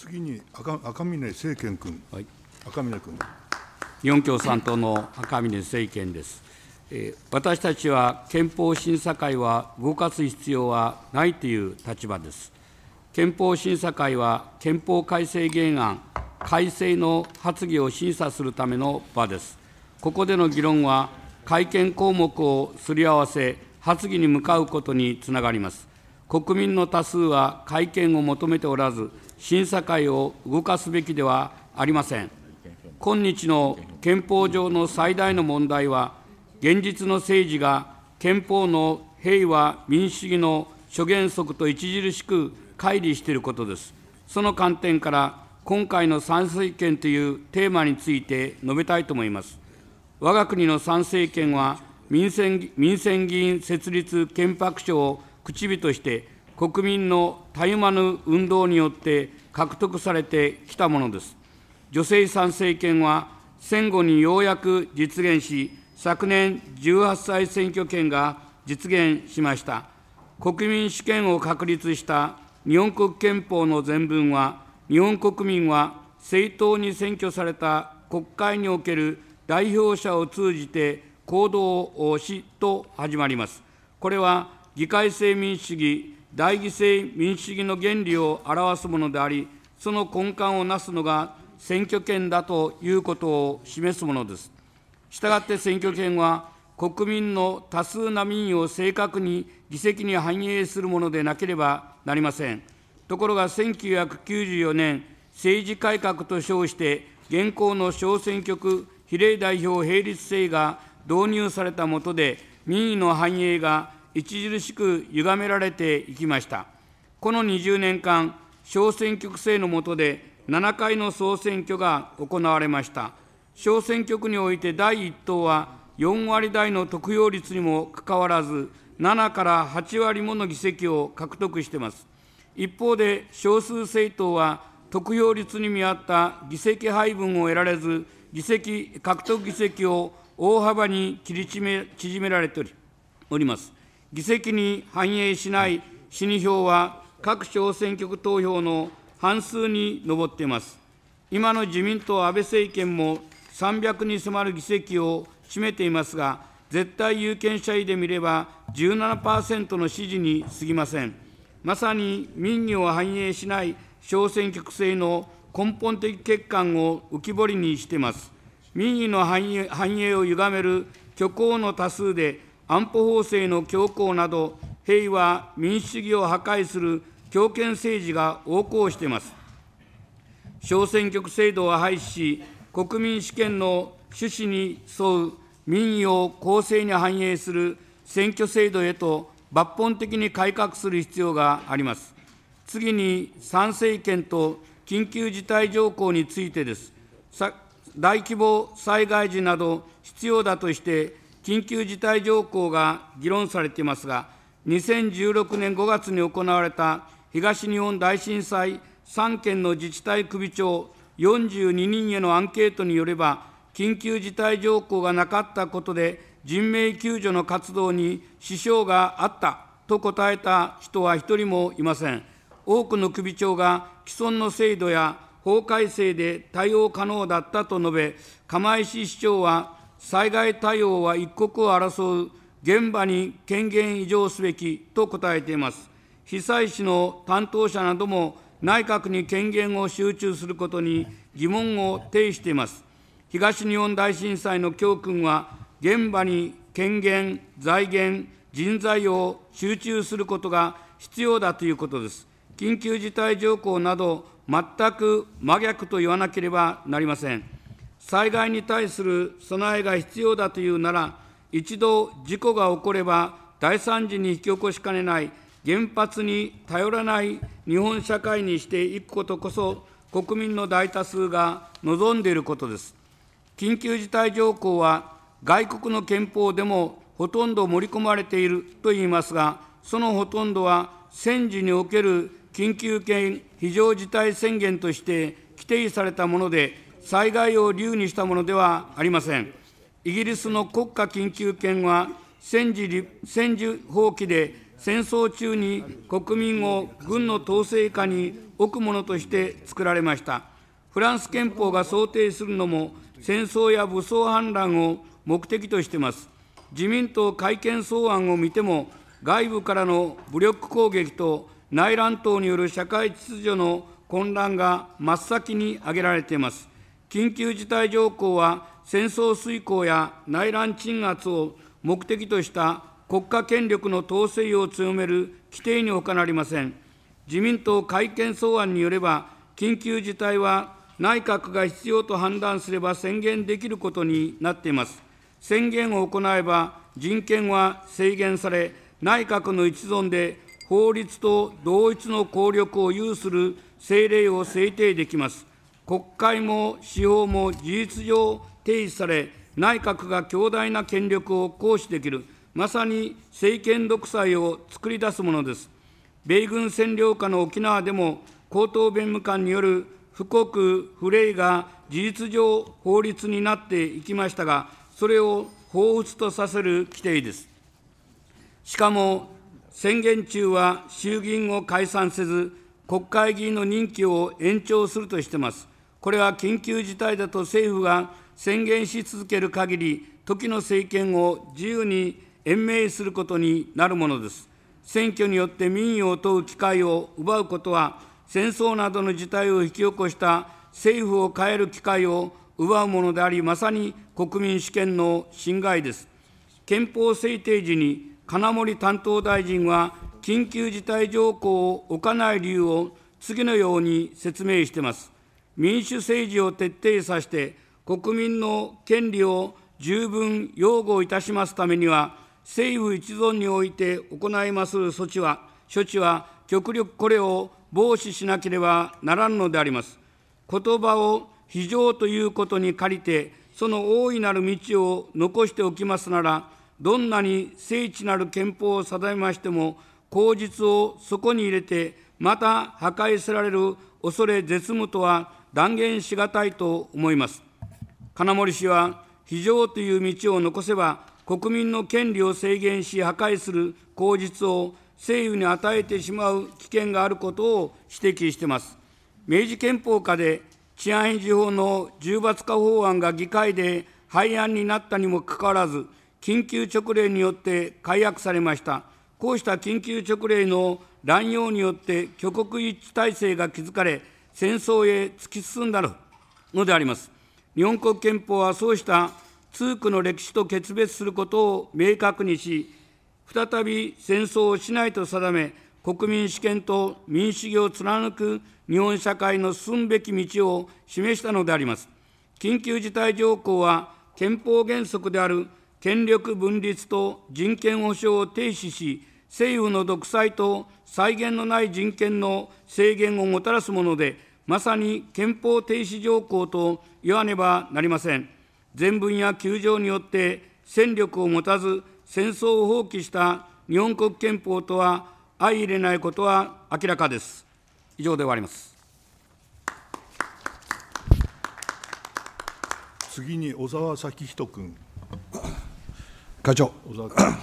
次に赤赤嶺政賢君、はい、赤嶺君。日本共産党の赤嶺政賢です。えー、私たちは憲法審査会は動かす必要はないという立場です。憲法審査会は憲法改正原案改正の発議を審査するための場です。ここでの議論は改憲項目をすり合わせ発議に向かうことにつながります。国民の多数は改憲を求めておらず、審査会を動かすべきではありません。今日の憲法上の最大の問題は、現実の政治が憲法の平和民主主義の諸原則と著しく乖離していることです。その観点から、今回の参政権というテーマについて述べたいと思います。我が国の参政権は民選、民選議員設立憲白書を口火として、国民のたゆまぬ運動によって獲得されてきたものです。女性参政権は戦後にようやく実現し、昨年18歳選挙権が実現しました。国民主権を確立した日本国憲法の全文は、日本国民は政党に選挙された国会における代表者を通じて行動をしと始まります。これは議会制民主主義大義制民主主義の原理を表すものであり、その根幹をなすのが選挙権だということを示すものです。したがって選挙権は、国民の多数な民意を正確に議席に反映するものでなければなりません。ところが1994年、政治改革と称して、現行の小選挙区比例代表並立制が導入されたもとで、民意の反映が著しく歪められていきました。この20年間、小選挙区制の下で7回の総選挙が行われました。小選挙区において第一党は4割台の得票率にもかかわらず、7から8割もの議席を獲得しています。一方で、少数政党は得票率に見合った議席配分を得られず、議席獲得議席を大幅に切り縮められております。議席に反映しない死に票は各小選挙区投票の半数に上っています。今の自民党安倍政権も300に迫る議席を占めていますが、絶対有権者位で見れば17%の支持に過ぎません。まさに民意を反映しない小選挙区制の根本的欠陥を浮き彫りにしています。民意の反映を歪める虚構の多数で安保法制の強行など、平和、民主主義を破壊する強権政治が横行しています。小選挙区制度は廃止し、国民主権の趣旨に沿う民意を公正に反映する選挙制度へと抜本的に改革する必要があります。次に、参政権と緊急事態条項についてです。大規模災害時など必要だとして、緊急事態条項が議論されていますが、2016年5月に行われた東日本大震災3県の自治体首長42人へのアンケートによれば、緊急事態条項がなかったことで、人命救助の活動に支障があったと答えた人は一人もいません。多くの首長が既存の制度や法改正で対応可能だったと述べ、釜石市長は災害対応は一刻を争う現場に権限移譲すべきと答えています。被災地の担当者なども内閣に権限を集中することに疑問を呈しています。東日本大震災の教訓は、現場に権限、財源、人材を集中することが必要だということです。緊急事態条項など、全く真逆と言わなければなりません。災害に対する備えが必要だというなら、一度事故が起これば大惨事に引き起こしかねない原発に頼らない日本社会にしていくことこそ、国民の大多数が望んでいることです。緊急事態条項は、外国の憲法でもほとんど盛り込まれているといいますが、そのほとんどは戦時における緊急権非常事態宣言として規定されたもので、災害を流にしたものではありません。イギリスの国家緊急権は戦時、戦時放棄で戦争中に国民を軍の統制下に置くものとして作られました。フランス憲法が想定するのも、戦争や武装反乱を目的としています。自民党改憲草案を見ても、外部からの武力攻撃と内乱等による社会秩序の混乱が真っ先に挙げられています。緊急事態条項は戦争遂行や内乱鎮圧を目的とした国家権力の統制を強める規定にほかなりません。自民党改憲草案によれば、緊急事態は内閣が必要と判断すれば宣言できることになっています。宣言を行えば人権は制限され、内閣の一存で法律と同一の効力を有する政令を制定できます。国会も司法も事実上提示され、内閣が強大な権力を行使できる、まさに政権独裁を作り出すものです。米軍占領下の沖縄でも、高等弁務官による不国不礼が事実上法律になっていきましたが、それを彷彿とさせる規定です。しかも、宣言中は衆議院を解散せず、国会議員の任期を延長するとしてます。これは緊急事態だと政府が宣言し続ける限り、時の政権を自由に延命することになるものです。選挙によって民意を問う機会を奪うことは、戦争などの事態を引き起こした政府を変える機会を奪うものであり、まさに国民主権の侵害です。憲法制定時に金森担当大臣は、緊急事態条項を置かない理由を次のように説明しています。民主政治を徹底させて、国民の権利を十分擁護いたしますためには、政府一存において行います措置は、処置は極力これを防止しなければならんのであります。言葉を非常ということに借りて、その大いなる道を残しておきますなら、どんなに聖地なる憲法を定めましても、口実をそこに入れて、また破壊せられる恐れ絶無とは断言したいと思います。金森氏は、非常という道を残せば、国民の権利を制限し、破壊する口実を政府に与えてしまう危険があることを指摘しています。明治憲法下で治安維持法の重罰化法案が議会で廃案になったにもかかわらず、緊急直令によって改悪されました。こうした緊急直令の乱用によって、挙国一致体制が築かれ、戦争へ突き進んだのであります。日本国憲法はそうした通区の歴史と決別することを明確にし、再び戦争をしないと定め、国民主権と民主主義を貫く日本社会の進むべき道を示したのであります。緊急事態条項は憲法原則である権力分立と人権保障を停止し、政府の独裁と際限のない人権の制限をもたらすもので、まさに憲法停止条項と言わねばなりません。全文や9条によって戦力を持たず戦争を放棄した日本国憲法とは相入れないことは明らかです。以上で終わります。次に小沢咲人君。課長。小沢